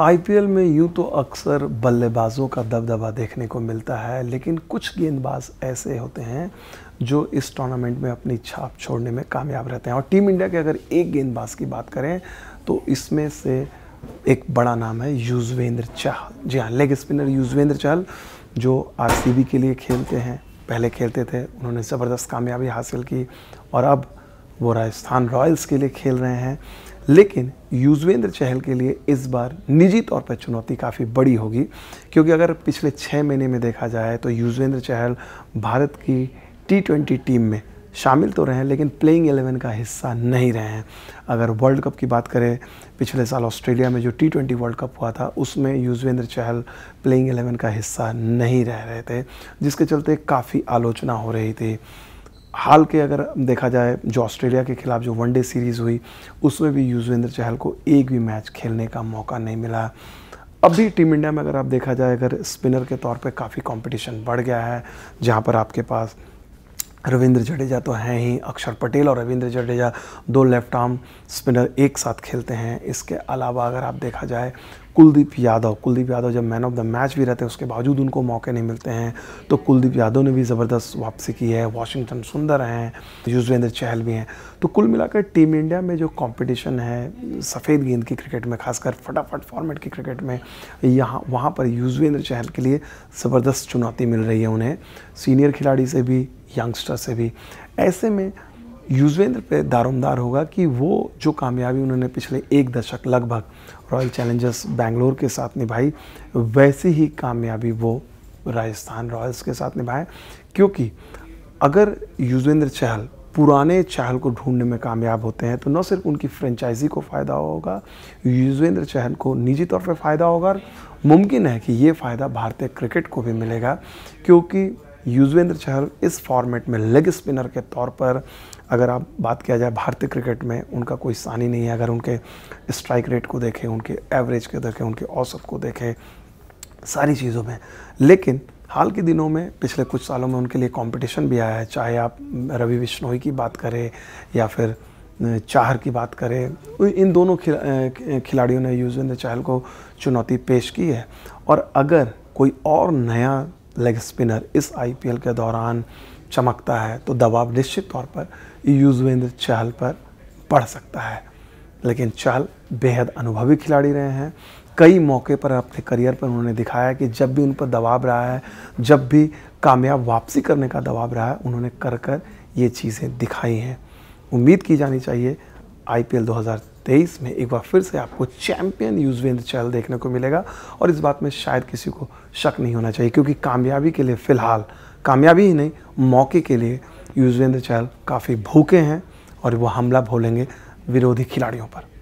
IPL में यूँ तो अक्सर बल्लेबाजों का दबदबा देखने को मिलता है लेकिन कुछ गेंदबाज ऐसे होते हैं जो इस टूर्नामेंट में अपनी छाप छोड़ने में कामयाब रहते हैं और टीम इंडिया के अगर एक गेंदबाज की बात करें तो इसमें से एक बड़ा नाम है युजवेंद्र चहल जी हाँ लेग स्पिनर युजवेंद्र चहल जो आर के लिए खेलते हैं पहले खेलते थे उन्होंने ज़बरदस्त कामयाबी हासिल की और अब वो राजस्थान रॉयल्स के लिए खेल रहे हैं लेकिन युजवेंद्र चहल के लिए इस बार निजी तौर पर चुनौती काफ़ी बड़ी होगी क्योंकि अगर पिछले छः महीने में देखा जाए तो युजवेंद्र चहल भारत की टी ट्वेंटी टीम में शामिल तो रहे हैं लेकिन प्लेइंग एलेवन का हिस्सा नहीं रहे हैं अगर वर्ल्ड कप की बात करें पिछले साल ऑस्ट्रेलिया में जो टी ट्वेंटी वर्ल्ड कप हुआ था उसमें युजवेंद्र चहल प्लेइंग एलेवन का हिस्सा नहीं रह रहे थे जिसके चलते काफ़ी आलोचना हो रही थी हाल के अगर देखा जाए जो ऑस्ट्रेलिया के खिलाफ जो वनडे सीरीज़ हुई उसमें भी युजवेंद्र चहल को एक भी मैच खेलने का मौका नहीं मिला अभी टीम इंडिया में अगर आप देखा जाए अगर स्पिनर के तौर पे काफ़ी कंपटीशन बढ़ गया है जहाँ पर आपके पास रविंद्र जडेजा तो हैं ही अक्षर पटेल और रविंद्र जडेजा दो लेफ्ट आर्म स्पिनर एक साथ खेलते हैं इसके अलावा अगर आप देखा जाए कुलदीप यादव कुलदीप यादव जब मैन ऑफ द मैच भी रहते हैं उसके बावजूद उनको मौके नहीं मिलते हैं तो कुलदीप यादव ने भी ज़बरदस्त वापसी की है वाशिंगटन सुंदर हैं युजवेंद्र चहल भी हैं तो कुल मिलाकर टीम इंडिया में जो कंपटीशन है सफ़ेद गेंद की क्रिकेट में खासकर फटाफट फॉर्मेट की क्रिकेट में यहाँ वहाँ पर युजवेंद्र चहल के लिए ज़बरदस्त चुनौती मिल रही है उन्हें सीनियर खिलाड़ी से भी यंगस्टर से भी ऐसे में युजवेंद्र पे दारोमदार होगा कि वो जो कामयाबी उन्होंने पिछले एक दशक लगभग रॉयल चैलेंजर्स बैंगलोर के साथ निभाई वैसी ही कामयाबी वो राजस्थान रॉयल्स के साथ निभाए क्योंकि अगर युजवेंद्र चहल पुराने चहल को ढूंढने में कामयाब होते हैं तो न सिर्फ उनकी फ्रेंचाइजी को फ़ायदा होगा युजवेंद्र चहल को निजी तौर पर फ़ायदा होगा और मुमकिन है कि ये फ़ायदा भारतीय क्रिकेट को भी मिलेगा क्योंकि युजवेंद्र चहल इस फॉर्मेट में लेग स्पिनर के तौर पर अगर आप बात किया जाए भारतीय क्रिकेट में उनका कोई सानी नहीं है अगर उनके स्ट्राइक रेट को देखें उनके एवरेज को देखें उनके औसत को देखें सारी चीज़ों में लेकिन हाल के दिनों में पिछले कुछ सालों में उनके लिए कंपटीशन भी आया है चाहे आप रवि बिश्नोई की बात करें या फिर चाहर की बात करें इन दोनों खिलाड़ियों ने युजवेंद्र चहल को चुनौती पेश की है और अगर कोई और नया लेग स्पिनर इस आईपीएल के दौरान चमकता है तो दबाव निश्चित तौर पर युजवेंद्र चहल पर पड़ सकता है लेकिन चहल बेहद अनुभवी खिलाड़ी रहे हैं कई मौके पर अपने करियर पर उन्होंने दिखाया कि जब भी उन पर दबाव रहा है जब भी कामयाब वापसी करने का दबाव रहा है उन्होंने कर कर ये चीज़ें दिखाई हैं उम्मीद की जानी चाहिए आईपीएल 2023 में एक बार फिर से आपको चैंपियन युजवेंद्र चहल देखने को मिलेगा और इस बात में शायद किसी को शक नहीं होना चाहिए क्योंकि कामयाबी के लिए फ़िलहाल कामयाबी ही नहीं मौके के लिए युजवेंद्र चहल काफ़ी भूखे हैं और वह हमला भोलेंगे विरोधी खिलाड़ियों पर